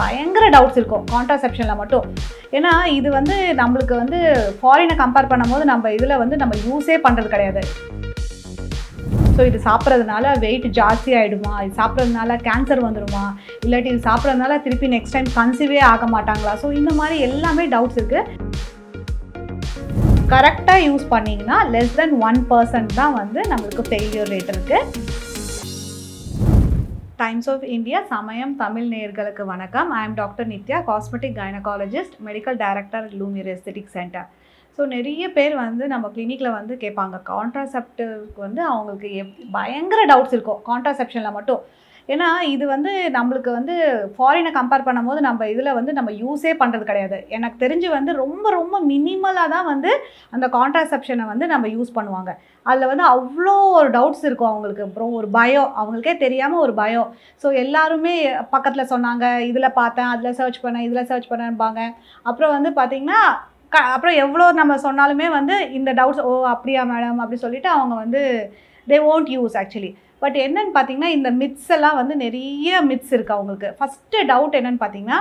பயங்கர டவுட்ஸ் இருக்கும் கான்ட்ராசெப்ஷனில் மட்டும் ஏன்னா இது வந்து நம்மளுக்கு வந்து ஃபாரினை கம்பேர் பண்ணும்போது நம்ம இதில் வந்து நம்ம யூஸே பண்ணுறது கிடையாது ஸோ இது சாப்பிட்றதுனால வெயிட் ஜாஸ்தி ஆகிடுமா இது சாப்பிட்றதுனால கேன்சர் வந்துடுமா இல்லாட்டி இது சாப்பிட்றதுனால திருப்பி நெக்ஸ்ட் டைம் கன்சீவே ஆக மாட்டாங்களா ஸோ இந்த மாதிரி எல்லாமே டவுட்ஸ் இருக்குது கரெக்டாக யூஸ் பண்ணிங்கன்னா லெஸ் தென் ஒன் பர்சன்ட் தான் வந்து நம்மளுக்கு ஃபெயிலியர் ரேட் இருக்குது Times of India Samayam Tamil நேர்களுக்கு வணக்கம் I am doctor Nithya cosmetic gynaecologist medical director Lumiere aesthetic centre so நிறைய பேர் வந்து நம்ம கிளினிக்கில் வந்து கேட்பாங்க கான்ட்ராசெப்டிவ்க்கு வந்து அவங்களுக்கு எப் பயங்கர டவுட்ஸ் இருக்கும் கான்ட்ராசெப்ஷனில் மட்டும் ஏன்னா இது வந்து நம்மளுக்கு வந்து ஃபாரினை கம்பேர் பண்ணும்போது நம்ம இதில் வந்து நம்ம யூஸே பண்ணுறது கிடையாது எனக்கு தெரிஞ்சு வந்து ரொம்ப ரொம்ப மினிமலாக தான் வந்து அந்த கான்ட்ராசெப்ஷனை வந்து நம்ம யூஸ் பண்ணுவாங்க அதில் வந்து அவ்வளோ ஒரு டவுட்ஸ் இருக்கும் அவங்களுக்கு அப்புறம் ஒரு பயம் அவங்களுக்கே தெரியாமல் ஒரு பயம் ஸோ எல்லாருமே பக்கத்தில் சொன்னாங்க இதில் பார்த்தேன் அதில் சர்ச் பண்ணேன் இதில் சர்ச் பண்ணேன்பாங்க அப்புறம் வந்து பார்த்திங்கன்னா அப்புறம் எவ்வளோ நம்ம சொன்னாலுமே வந்து இந்த டவுட்ஸ் ஓ அப்படியா மேடம் அப்படி சொல்லிட்டு அவங்க வந்து they won't use actually but என்னன்னு பார்த்தீங்கன்னா இந்த மிட்ஸ் எல்லாம் வந்து நிறைய மிட்ஸ் இருக்குது அவங்களுக்கு ஃபஸ்ட்டு டவுட் என்னன்னு பார்த்தீங்கன்னா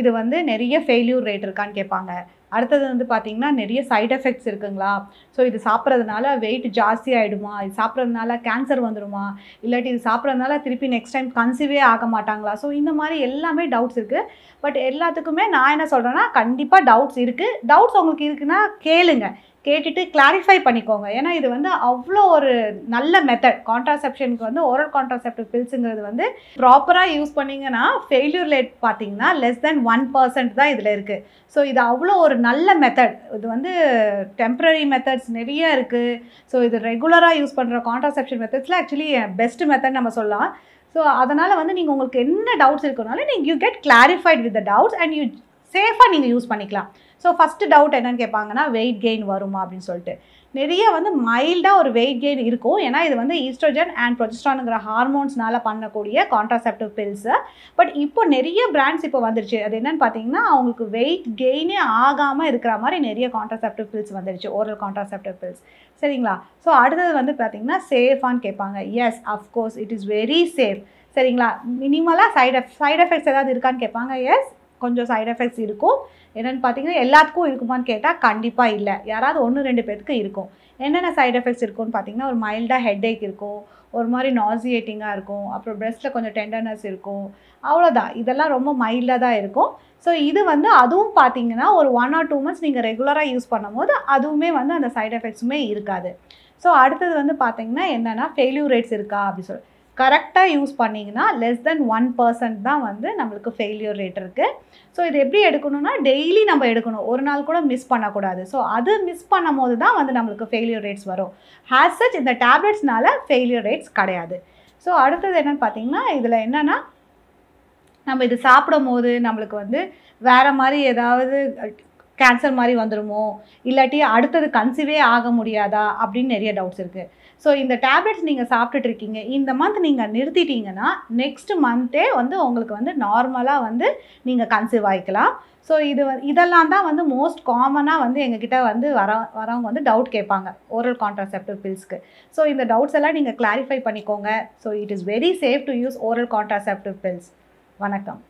இது வந்து நிறைய ஃபெயில்யூர் ரேட் இருக்கான்னு கேட்பாங்க அடுத்தது வந்து பார்த்திங்கன்னா நிறைய சைட் எஃபெக்ட்ஸ் இருக்குங்களா ஸோ இது சாப்பிட்றதுனால வெயிட் ஜாஸ்தி ஆகிடுமா இது சாப்பிட்றதுனால கேன்சர் வந்துடுமா இல்லாட்டி இது சாப்பிட்றதுனால திருப்பி நெக்ஸ்ட் டைம் கன்சீவே ஆக மாட்டாங்களா ஸோ இந்த மாதிரி எல்லாமே டவுட்ஸ் இருக்குது பட் எல்லாத்துக்குமே நான் என்ன சொல்கிறேன்னா கண்டிப்பாக டவுட்ஸ் இருக்குது டவுட்ஸ் உங்களுக்கு இருக்குன்னா கேளுங்கள் கேட்டுட்டு கிளாரிஃபை பண்ணிக்கோங்க ஏன்னா இது வந்து அவ்வளோ ஒரு நல்ல மெத்தட் கான்ட்ராசெப்ஷனுக்கு வந்து ஓரல் கான்ட்ராசெப்டிவ் பில்ஸுங்கிறது வந்து ப்ராப்பராக யூஸ் பண்ணிங்கன்னா ஃபெயில்யூர் ரேட் பார்த்தீங்கன்னா லெஸ் தென் ஒன் பர்சன்ட் தான் இதில் இருக்குது ஸோ இது அவ்வளோ ஒரு நல்ல மெத்தட் இது வந்து டெம்ப்ரரி மெத்தட்ஸ் நிறைய இருக்குது ஸோ இது ரெகுலராக யூஸ் பண்ணுற கான்ட்ராசெப்ஷன் மெத்தட்ஸில் ஆக்சுவலி பெஸ்ட் மெத்தட் நம்ம சொல்லலாம் ஸோ அதனால் வந்து நீங்கள் உங்களுக்கு என்ன டவுட்ஸ் இருக்கிறனால நீங்கள் you get clarified with the doubts and you சேஃபாக நீங்கள் யூஸ் பண்ணிக்கலாம் ஸோ ஃபஸ்ட்டு டவுட் என்னென்னு கேட்பாங்கன்னா வெயிட் கெயின் வருமா அப்படின்னு சொல்லிட்டு நிறைய வந்து மைல்டாக ஒரு வெயிட் கெயின் இருக்கும் ஏன்னா இது வந்து ஈஸ்ட்ரோஜன் அண்ட் ப்ரொஜிஸ்ட்ரானுங்கிற ஹார்மோன்ஸ்னால பண்ணக்கூடிய கான்ட்ராசெப்டிவ் பில்ஸு பட் இப்போ நிறைய பிராண்ட்ஸ் இப்போ வந்துருச்சு அது என்னென்னு பார்த்தீங்கன்னா அவங்களுக்கு வெயிட் கெயினே ஆகாமல் இருக்கிற மாதிரி நிறைய கான்ட்ராசெப்டிவ் பில்ஸ் வந்துருச்சு ஓரல் கான்ட்ராசெப்டிவ் பில்ஸ் சரிங்களா ஸோ அடுத்தது வந்து பார்த்தீங்கன்னா சேஃபான்னு கேட்பாங்க yes of course it is very safe சரிங்களா மினிமலாக சைட் எஃப் சைட் எஃபெக்ட்ஸ் ஏதாவது இருக்கான்னு கேட்பாங்க எஸ் கொஞ்சம் சைட் எஃபெக்ட்ஸ் இருக்கும் என்னென்னு பார்த்தீங்கன்னா எல்லாத்துக்கும் இருக்குமான்னு கேட்டால் கண்டிப்பாக இல்லை யாராவது ஒன்று ரெண்டு பேர்த்துக்கு இருக்கும் என்னென்ன சைட் எஃபெக்ட்ஸ் இருக்கும்னு பார்த்தீங்கன்னா ஒரு மைல்டாக ஹெட் ஏக் இருக்கும் ஒரு மாதிரி நாசியேட்டிங்காக இருக்கும் அப்புறம் ப்ரெஸ்ட்டில் கொஞ்சம் டெண்டர்னஸ் இருக்கும் அவ்வளோதான் இதெல்லாம் ரொம்ப மைல்டாக தான் இருக்கும் ஸோ இது வந்து அதுவும் பார்த்தீங்கன்னா ஒரு ஒன் ஆர் டூ மந்த்ஸ் நீங்கள் ரெகுலராக யூஸ் பண்ணும்போது அதுவுமே வந்து அந்த சைட் எஃபெக்ட்ஸுமே இருக்காது ஸோ அடுத்தது வந்து பார்த்தீங்கன்னா என்னென்னா ஃபெயில்யூர் ரேட்ஸ் இருக்கா அப்படி சொல்லி கரெக்டாக யூஸ் பண்ணிங்கன்னா லெஸ் தென் ஒன் பர்சன்ட் தான் வந்து நம்மளுக்கு ஃபெயிலியர் ரேட் இருக்குது ஸோ இது எப்படி எடுக்கணும்னா டெய்லி நம்ம எடுக்கணும் ஒரு நாள் கூட மிஸ் பண்ணக்கூடாது ஸோ அது மிஸ் பண்ணும் போது தான் வந்து நம்மளுக்கு ஃபெயிலியர் ரேட்ஸ் வரும் ஹேஸ் சச் இந்த டேப்லெட்ஸ்னால ஃபெயிலியர் ரேட்ஸ் கிடையாது ஸோ அடுத்தது என்னென்னு பார்த்தீங்கன்னா இதில் என்னென்னா நம்ம இது சாப்பிடும் போது நம்மளுக்கு வந்து வேறு மாதிரி ஏதாவது கேன்சர் மாதிரி வந்துடுமோ இல்லாட்டி அடுத்தது கன்சீவே ஆக முடியாதா அப்படின்னு நிறைய டவுட்ஸ் இருக்குது ஸோ இந்த டேப்லெட்ஸ் நீங்கள் சாப்பிட்டுட்டு இருக்கீங்க இந்த மந்த் நீங்கள் நிறுத்திட்டீங்கன்னா நெக்ஸ்ட் மந்த்தே வந்து உங்களுக்கு வந்து நார்மலாக வந்து நீங்கள் கன்சீவ் ஆகிக்கலாம் ஸோ இது இதெல்லாம் தான் வந்து மோஸ்ட் காமனாக வந்து எங்ககிட்ட வந்து வர வரவங்க வந்து டவுட் கேட்பாங்க ஓரல் கான்ட்ராசெப்டிவ் பில்ஸ்க்கு ஸோ இந்த டவுட்ஸ் எல்லாம் நீங்கள் கிளாரிஃபை பண்ணிக்கோங்க so it is very safe to use oral contraceptive pills வணக்கம்